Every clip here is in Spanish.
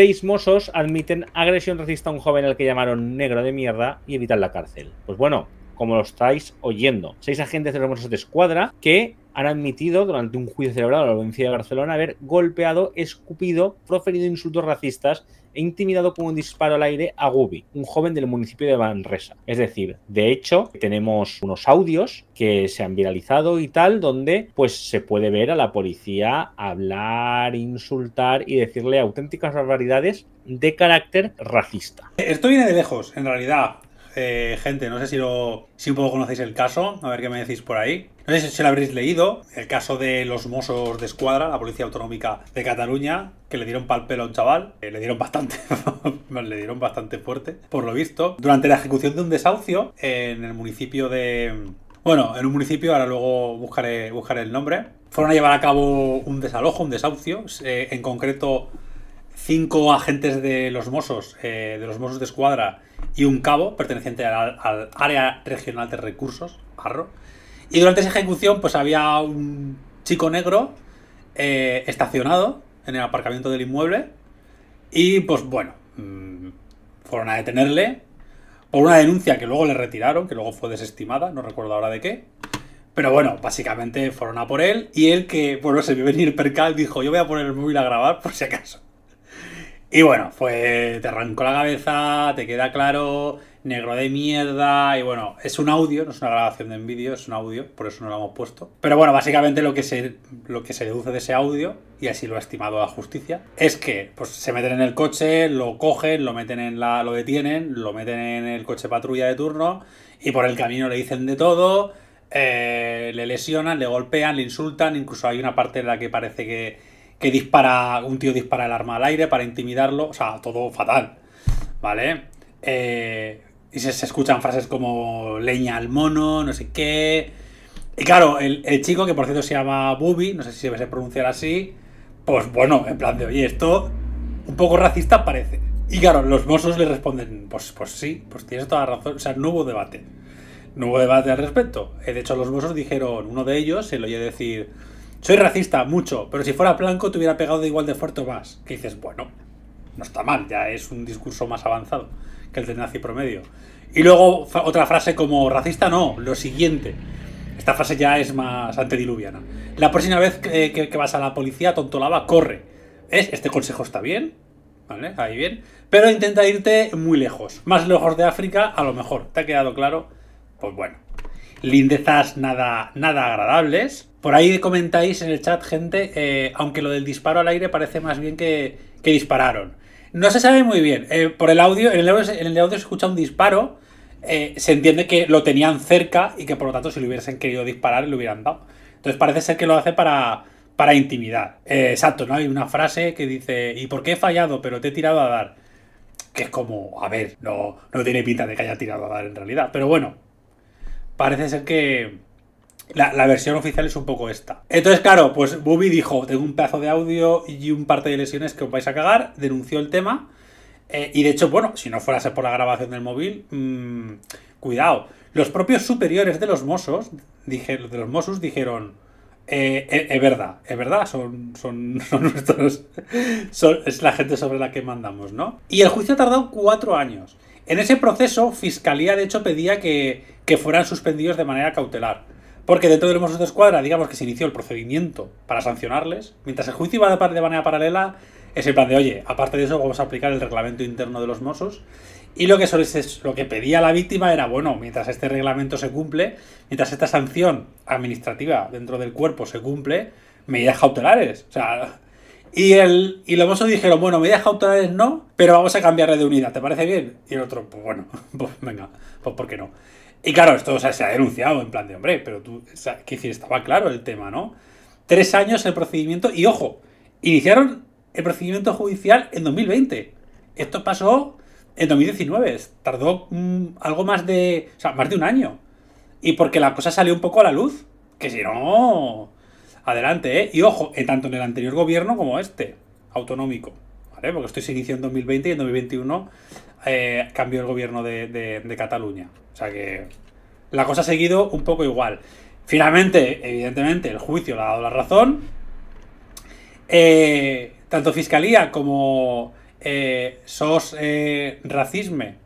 Seis mozos admiten agresión racista a un joven al que llamaron negro de mierda y evitan la cárcel. Pues bueno, como lo estáis oyendo, seis agentes de los mozos de escuadra que han admitido durante un juicio celebrado en la provincia de Barcelona haber golpeado, escupido, proferido insultos racistas e intimidado con un disparo al aire a Gubi, un joven del municipio de Vanresa. Es decir, de hecho, tenemos unos audios que se han viralizado y tal, donde pues se puede ver a la policía hablar, insultar y decirle auténticas barbaridades de carácter racista. Esto viene de lejos, en realidad. Eh, gente, no sé si, lo, si un poco conocéis el caso, a ver qué me decís por ahí. No sé si lo habréis leído, el caso de los mosos de Escuadra, la Policía Autonómica de Cataluña, que le dieron pal pelo a un chaval, eh, le dieron bastante, le dieron bastante fuerte, por lo visto, durante la ejecución de un desahucio en el municipio de... Bueno, en un municipio, ahora luego buscaré, el nombre. Fueron a llevar a cabo un desalojo, un desahucio, eh, en concreto cinco agentes de los mosos eh, de los mosos de Escuadra y un cabo perteneciente al Área Regional de Recursos, Arro y durante esa ejecución, pues había un chico negro eh, estacionado en el aparcamiento del inmueble. Y pues bueno, mm, fueron a detenerle por una denuncia que luego le retiraron, que luego fue desestimada, no recuerdo ahora de qué. Pero bueno, básicamente fueron a por él y él que, bueno, se vio venir percal, dijo, yo voy a poner el móvil a grabar por si acaso. Y bueno, fue, te arrancó la cabeza, te queda claro, negro de mierda. Y bueno, es un audio, no es una grabación de en vídeo, es un audio, por eso no lo hemos puesto. Pero bueno, básicamente lo que se, lo que se deduce de ese audio, y así lo ha estimado la justicia, es que pues, se meten en el coche, lo cogen, lo meten en la. lo detienen, lo meten en el coche patrulla de turno, y por el camino le dicen de todo. Eh, le lesionan, le golpean, le insultan, incluso hay una parte en la que parece que, que dispara, un tío dispara el arma al aire para intimidarlo, o sea, todo fatal, ¿vale? Eh, y se, escuchan frases como leña al mono, no sé qué. Y claro, el, chico, que por cierto se llama Bubi, no sé si se debe pronunciar así, pues bueno, en plan de, oye, esto un poco racista parece. Y claro, los mozos le responden, pues, pues sí, pues tienes toda la razón. O sea, no hubo debate. No hubo debate al respecto. Eh, de hecho, los mozos dijeron, uno de ellos se lo oye decir, soy racista, mucho, pero si fuera blanco te hubiera pegado de igual de fuerte o más. Que dices, bueno, no está mal, ya es un discurso más avanzado que el de nazi promedio. Y luego otra frase como racista no, lo siguiente. Esta frase ya es más antediluviana. La próxima vez que, vas a la policía, tontolaba, corre. ¿Es? Este consejo está bien, ¿vale? Ahí bien. Pero intenta irte muy lejos. Más lejos de África, a lo mejor. ¿Te ha quedado claro? Pues bueno. Lindezas nada, nada agradables. Por ahí comentáis en el chat, gente, eh, aunque lo del disparo al aire parece más bien que, dispararon. No se sabe muy bien. Eh, por el audio, en el audio, se escucha un disparo. Eh, se entiende que lo tenían cerca y que por lo tanto, si lo hubiesen querido disparar, lo hubieran dado. Entonces parece ser que lo hace para, para intimidar. exacto, ¿no? Hay una frase que dice: ¿Y por qué he fallado? Pero te he tirado a dar. Que es como, a ver, no, no tiene pinta de que haya tirado a dar en realidad. Pero bueno, parece ser que la, versión oficial es un poco esta. Entonces, claro, pues Bubi dijo, tengo un pedazo de audio y un par de lesiones que os vais a cagar, denunció el tema. Eh, y de hecho, bueno, si no fuera por la grabación del móvil, mm, cuidado. Los propios superiores de los Mossos, de los Mossos dijeron, eh, eh, es verdad, es verdad, son, son, nuestros, es la gente sobre la que mandamos, ¿no? Y el juicio ha tardado cuatro años. En ese proceso, Fiscalía de hecho pedía que fueran suspendidos de manera cautelar. Porque dentro de los Mossos de Escuadra, digamos que se inició el procedimiento para sancionarles, mientras el juicio iba de manera paralela, es el plan de, oye, aparte de eso vamos a aplicar el reglamento interno de los Mossos y lo que, lo que pedía la víctima era, bueno, mientras este reglamento se cumple, mientras esta sanción administrativa dentro del cuerpo se cumple, medidas cautelares. O sea, y, el, y los Mossos dijeron, bueno, me otra vez no, pero vamos a cambiarle de unidad, ¿te parece bien? Y el otro, pues bueno, pues venga, pues ¿por qué no? Y claro, esto se ha denunciado en plan de, hombre, pero tú, estaba claro el tema, ¿no? Tres años el procedimiento, y ojo, iniciaron el procedimiento judicial en 2020. Esto pasó en 2019, tardó mm, algo más de, o sea, más de un año. Y porque la cosa salió un poco a la luz, que si no adelante, ¿eh? Y ojo, eh, tanto en el anterior gobierno como este, autonómico, ¿vale? Porque esto se inició en 2020 y en 2021 eh, cambió el gobierno de, Cataluña. O sea que la cosa ha seguido un poco igual. Finalmente, evidentemente, el juicio le ha dado la razón. tanto Fiscalía como SOS Racisme,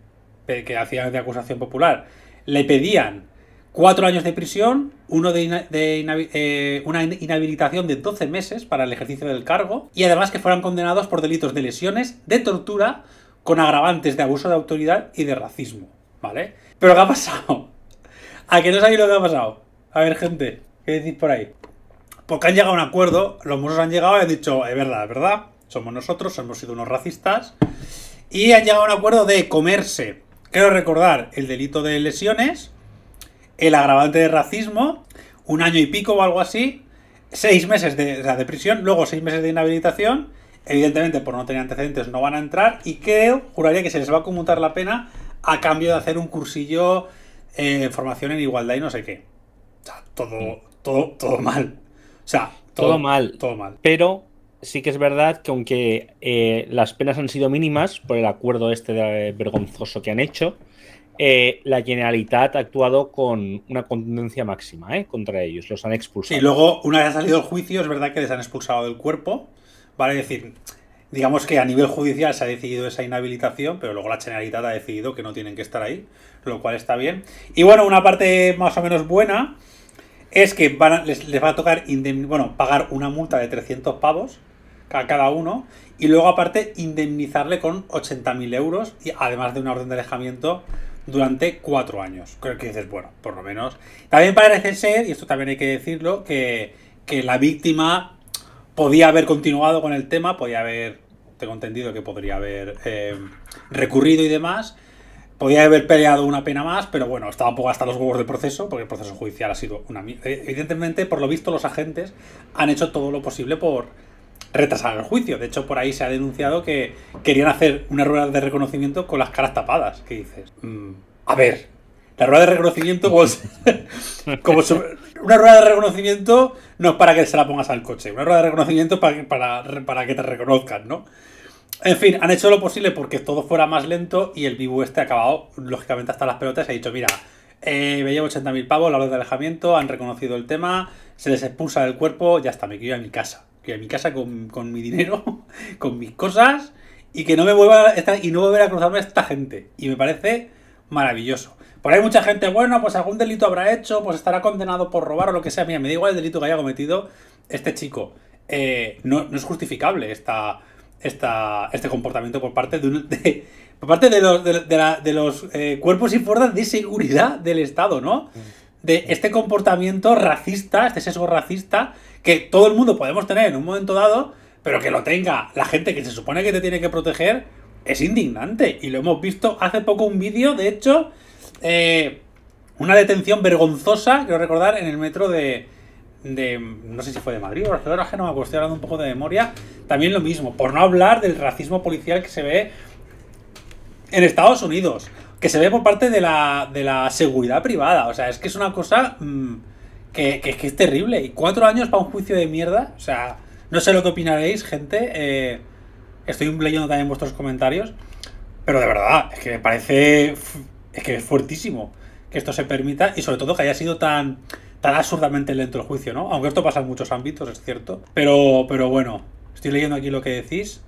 que hacían de acusación popular, le pedían cuatro años de prisión, uno de, eh, una inhabilitación de 12 meses para el ejercicio del cargo y además que fueran condenados por delitos de lesiones, de tortura, con agravantes de abuso de autoridad y de racismo, ¿vale? Pero ¿qué ha pasado? ¿A que no sabéis lo que ha pasado? A ver, gente, ¿qué decís por ahí? Porque han llegado a un acuerdo, los musos han llegado y han dicho, es verdad, es verdad, somos nosotros, hemos sido unos racistas, y han llegado a un acuerdo de comerse, quiero recordar, el delito de lesiones, el agravante de racismo, un año y pico o algo así, seis meses de, de prisión, luego seis meses de inhabilitación, evidentemente por no tener antecedentes no van a entrar y creo, juraría que se les va a conmutar la pena a cambio de hacer un cursillo eh, formación en igualdad y no sé qué. O sea, todo, mm. todo, todo mal. O sea, todo, mal. Todo mal. Pero sí que es verdad que aunque eh, las penas han sido mínimas por el acuerdo este vergonzoso que han hecho, eh, la Generalitat ha actuado con una contundencia máxima eh, contra ellos, los han expulsado. Y sí, luego, una vez ha salido el juicio, es verdad que les han expulsado del cuerpo, vale es decir, digamos que a nivel judicial se ha decidido esa inhabilitación, pero luego la Generalitat ha decidido que no tienen que estar ahí, lo cual está bien. Y bueno, una parte más o menos buena es que les, va a tocar bueno, pagar una multa de 300 pavos a cada uno y luego aparte indemnizarle con 80.000 euros y además de una orden de alejamiento durante cuatro años. Creo que dices, bueno, por lo menos. También parece ser, y esto también hay que decirlo, que, la víctima podía haber continuado con el tema, podía haber, tengo entendido que podría haber eh, recurrido y demás, podía haber peleado una pena más, pero bueno, estaba un poco hasta los huevos del proceso, porque el proceso judicial ha sido una... Eh, evidentemente, por lo visto, los agentes han hecho todo lo posible por retrasar el juicio. De hecho, por ahí se ha denunciado que querían hacer una rueda de reconocimiento con las caras tapadas. ¿Qué dices? Mm, a ver, la rueda de reconocimiento pues. como una rueda de reconocimiento no es para que se la pongas al coche, una rueda de reconocimiento para, que, para, para que te reconozcan, ¿no? En fin, han hecho lo posible porque todo fuera más lento y el Vivo este ha acabado, lógicamente, hasta las pelotas y ha dicho, mira, eh, me llevo 80.000 pavos, la hora de alejamiento, han reconocido el tema, se les expulsa del cuerpo, ya está, me quedo a mi casa que a mi casa con, mi dinero, con mis cosas, y que no me vuelva esta, y no volver a cruzarme esta gente. Y me parece maravilloso. Por ahí mucha gente, bueno, pues algún delito habrá hecho, pues estará condenado por robar o lo que sea. Mira, me da igual el delito que haya cometido este chico. Eh, no, es justificable esta, este comportamiento por parte de, por parte de los, de, los eh, cuerpos y fuerzas de seguridad del Estado, ¿no? Mm de este comportamiento racista, este sesgo racista, que todo el mundo podemos tener en un momento dado, pero que lo tenga la gente que se supone que te tiene que proteger, es indignante. Y lo hemos visto hace poco un vídeo, de hecho, eh, una detención vergonzosa, quiero recordar, en el metro de, no sé si fue de Madrid o Barcelona, que no me estoy hablando un poco de memoria, también lo mismo, por no hablar del racismo policial que se ve en Estados Unidos que se ve por parte de la, de la seguridad privada. O sea, es que es una cosa mm, que, que, es terrible. Y cuatro años para un juicio de mierda. O sea, no sé lo que opinaréis, gente. Eh, estoy leyendo también vuestros comentarios. Pero de verdad, es que me parece. Es que es fuertísimo que esto se permita y sobre todo que haya sido tan, tan absurdamente lento el juicio, ¿no? Aunque esto pasa en muchos ámbitos, es cierto. Pero, pero bueno, estoy leyendo aquí lo que decís.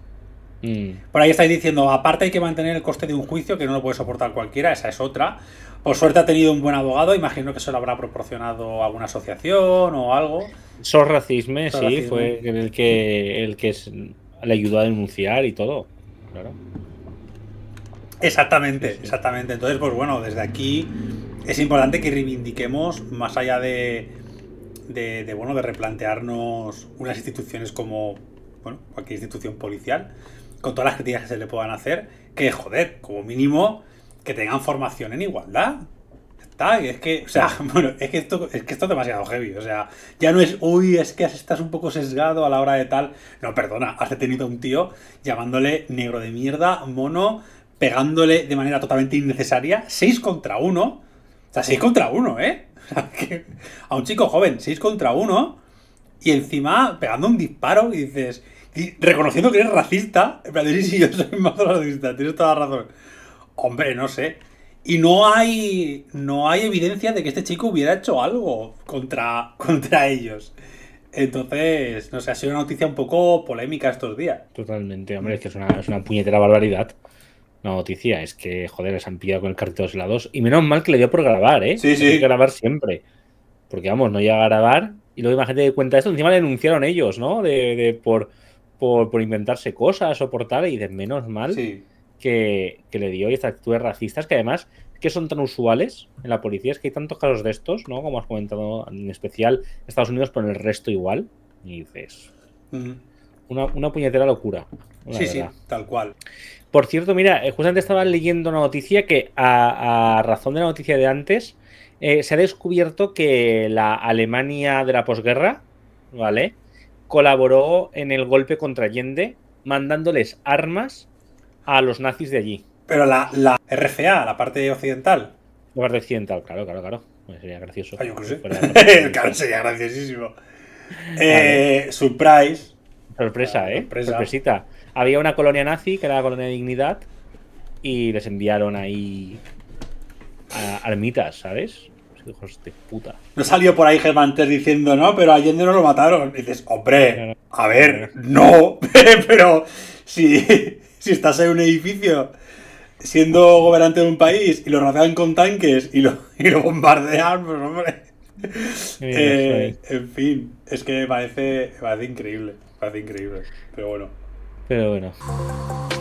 Mm. Por ahí estáis diciendo, aparte hay que mantener el coste de un juicio que no lo puede soportar cualquiera, esa es otra. Por suerte ha tenido un buen abogado, imagino que se lo habrá proporcionado alguna asociación o algo. Sos racisme, sí, fue el que, el que le ayudó a denunciar y todo. Claro. Exactamente, exactamente. Entonces, pues bueno, desde aquí es importante que reivindiquemos, más allá de, bueno, de replantearnos unas instituciones como bueno, cualquier institución policial, con todas las críticas que se le puedan hacer, que joder, como mínimo, que tengan formación en igualdad. Está, es que, o sea, bueno, es que esto es que esto demasiado heavy. O sea, ya no es, uy, es que estás un poco sesgado a la hora de tal. No, perdona, has detenido a un tío llamándole negro de mierda, mono, pegándole de manera totalmente innecesaria, 6 contra 1. O sea, 6 contra 1, ¿eh? a un chico joven, 6 contra 1, y encima pegando un disparo y dices, reconociendo que eres racista, en verdad sí, yo soy más racista, tienes toda la razón. Hombre, no sé. Y no hay, no hay evidencia de que este chico hubiera hecho algo contra, contra ellos. Entonces, no sé, ha sido una noticia un poco polémica estos días. Totalmente, hombre, es que es una, puñetera barbaridad. La noticia, es que, joder, se han pillado con el cartel de los lados Y menos mal que le dio por grabar, ¿eh? Sí, sí. grabar siempre. Porque, vamos, no llega a grabar. Y luego imagínate que cuenta esto. Encima le denunciaron ellos, ¿no? de por por, inventarse cosas o por tal, y de menos mal que, le dio estas actitudes racistas, que además que son tan usuales en la policía, es que hay tantos casos de estos, ¿no? Como has comentado, en especial Estados Unidos, pero en el resto igual, y dices... Una, puñetera locura. sí, sí, tal cual. Por cierto, mira, eh, justamente estaba leyendo una noticia que a, razón de la noticia de antes, eh, se ha descubierto que la Alemania de la posguerra, ¿vale? colaboró en el golpe contra Allende, mandándoles armas a los nazis de allí. Pero la, la RCA, la parte occidental. La parte occidental, claro, claro, claro. Pues sería gracioso. sería graciosísimo. Eh, surprise. Sorpresa, ah, ¿eh? Sorpresita. Había una colonia nazi, que era la colonia de dignidad, y les enviaron ahí armitas, ¿sabes? de puta. No salió por ahí Germantes diciendo, no, pero Allende no lo mataron. Y dices, hombre, a ver, no, pero si, si estás en un edificio siendo gobernante de un país y lo rodean con tanques y lo, bombardean, pues hombre. Eh, en fin, es que parece, me parece increíble, me parece increíble, pero bueno. Pero bueno.